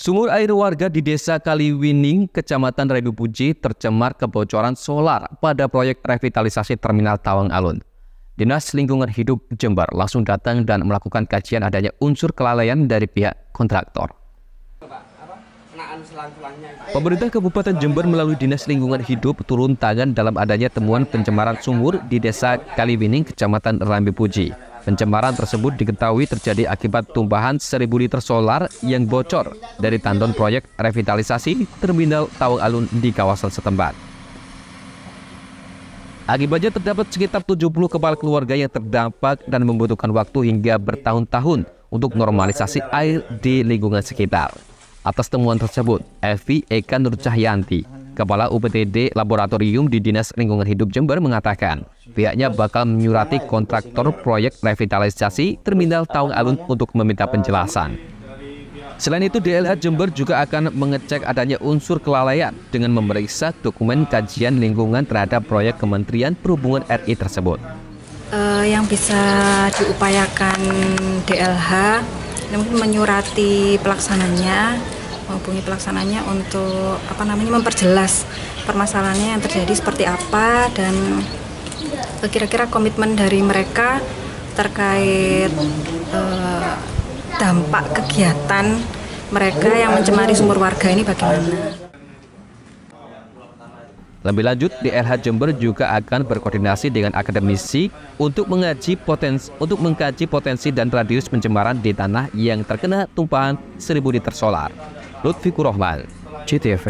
Sumur air warga di Desa Kaliwining, Kecamatan Redu Puji tercemar kebocoran solar pada proyek revitalisasi Terminal Tawang Alun. Dinas Lingkungan Hidup Jember langsung datang dan melakukan kajian adanya unsur kelalaian dari pihak kontraktor. Pemerintah Kabupaten Jember melalui Dinas Lingkungan Hidup turun tangan dalam adanya temuan pencemaran sumur di Desa Kaliwining, Kecamatan Rambi Puji. Pencemaran tersebut diketahui terjadi akibat tumpahan 1000 liter solar yang bocor dari tandon proyek revitalisasi terminal Tawang Alun di kawasan setempat. Akibatnya terdapat sekitar 70 kepala keluarga yang terdampak dan membutuhkan waktu hingga bertahun-tahun untuk normalisasi air di lingkungan sekitar. Atas temuan tersebut, Evi Eka Nur Cahyanti, Kepala UPTD Laboratorium di Dinas Lingkungan Hidup Jember mengatakan, pihaknya bakal menyurati kontraktor proyek revitalisasi Terminal Taung Alun untuk meminta penjelasan. Selain itu, DLH Jember juga akan mengecek adanya unsur kelalaian dengan memeriksa dokumen kajian lingkungan terhadap proyek Kementerian Perhubungan RI tersebut. Uh, yang bisa diupayakan DLH, mungkin menyurati pelaksananya, menghubungi pelaksananya untuk apa namanya memperjelas permasalahannya yang terjadi seperti apa dan kira-kira komitmen dari mereka terkait eh, dampak kegiatan mereka yang mencemari sumur warga ini bagaimana. Lebih lanjut, DLH Jember juga akan berkoordinasi dengan akademisi untuk mengaji potensi untuk mengkaji potensi dan radius pencemaran di tanah yang terkena tumpahan seribu liter solar. Lutfi Kurohman, CTV.